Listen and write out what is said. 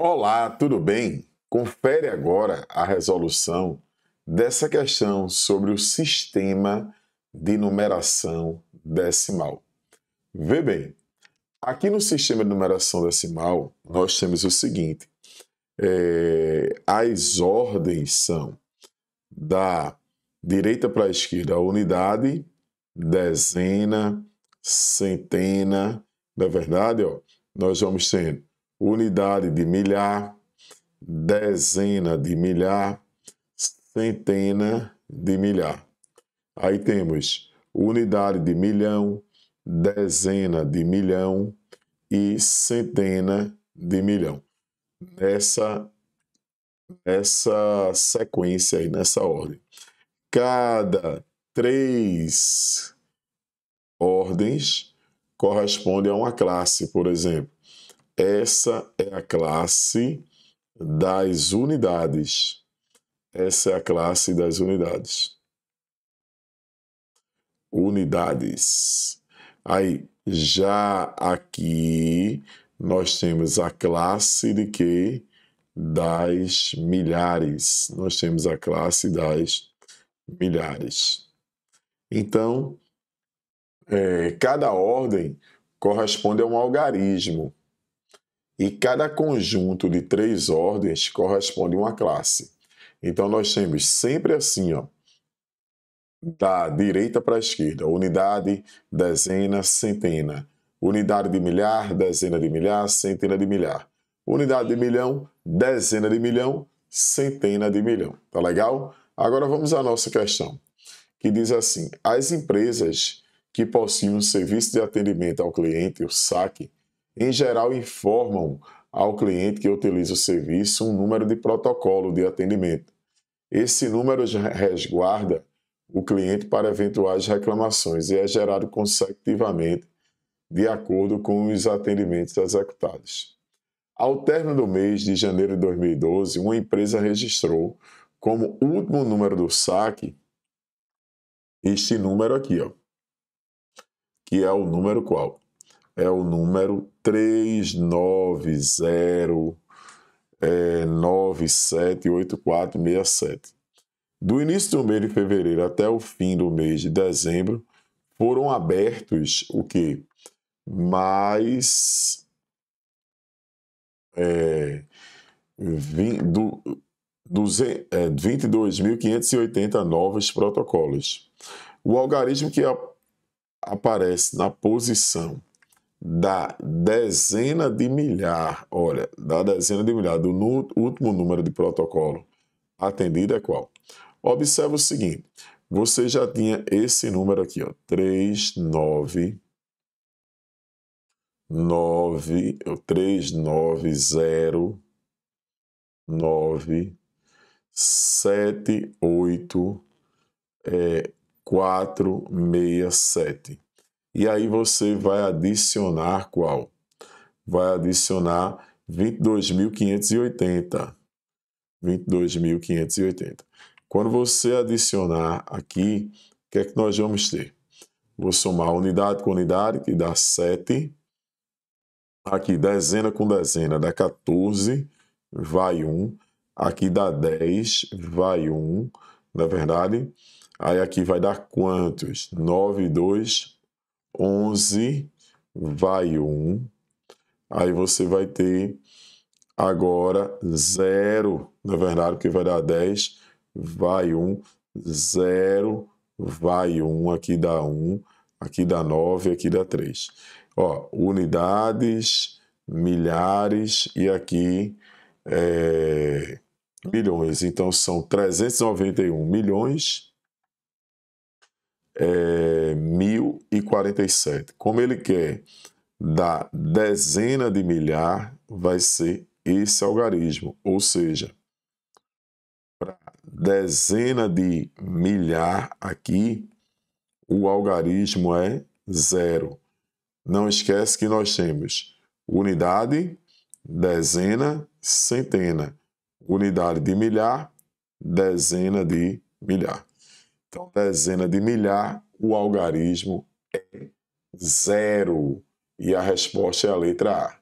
Olá, tudo bem? Confere agora a resolução dessa questão sobre o sistema de numeração decimal. Vê bem, aqui no sistema de numeração decimal nós temos o seguinte: é, as ordens são da direita para a esquerda unidade, dezena, centena, na é verdade, ó, nós vamos tendo unidade de milhar, dezena de milhar, centena de milhar. Aí temos unidade de milhão, dezena de milhão e centena de milhão. Nessa, nessa sequência aí, nessa ordem. Cada três ordens corresponde a uma classe, por exemplo. Essa é a classe das unidades. Essa é a classe das unidades. Unidades. Aí, já aqui, nós temos a classe de que? Das milhares. Nós temos a classe das milhares. Então, é, cada ordem corresponde a um algarismo e cada conjunto de três ordens corresponde a uma classe. Então nós temos sempre assim, ó, da direita para a esquerda, unidade, dezena, centena, unidade de milhar, dezena de milhar, centena de milhar, unidade de milhão, dezena de milhão, centena de milhão. Tá legal? Agora vamos à nossa questão, que diz assim: as empresas que possuem um serviço de atendimento ao cliente, o saque em geral informam ao cliente que utiliza o serviço um número de protocolo de atendimento. Esse número resguarda o cliente para eventuais reclamações e é gerado consecutivamente de acordo com os atendimentos executados. Ao término do mês de janeiro de 2012, uma empresa registrou como último número do saque este número aqui, ó, que é o número qual? é o número 390978467. É, do início do mês de fevereiro até o fim do mês de dezembro, foram abertos o que? Mais é, 20, do, 22.580 novos protocolos. O algarismo que a, aparece na posição da dezena de milhar, olha, da dezena de milhar, do último número de protocolo atendido é qual? Observe o seguinte, você já tinha esse número aqui, ó, 39 9 390 e aí você vai adicionar qual? Vai adicionar 22.580. 22.580. Quando você adicionar aqui, o que é que nós vamos ter? Vou somar unidade com unidade, que dá 7. Aqui, dezena com dezena, dá 14, vai 1. Aqui dá 10, vai 1, na é verdade? Aí aqui vai dar quantos? 9, 2, 11 vai 1. Aí você vai ter agora 0, na verdade, porque vai dar 10, vai 1, 0, vai 1, aqui dá 1, aqui dá 9, aqui dá 3. Ó, unidades, milhares e aqui é, milhões. Então são 391 milhões é, 1047. Como ele quer da dezena de milhar, vai ser esse algarismo, ou seja, para dezena de milhar aqui, o algarismo é zero. Não esquece que nós temos unidade, dezena, centena. Unidade de milhar, dezena de milhar. Então, dezena de milhar, o algarismo é zero. E a resposta é a letra A.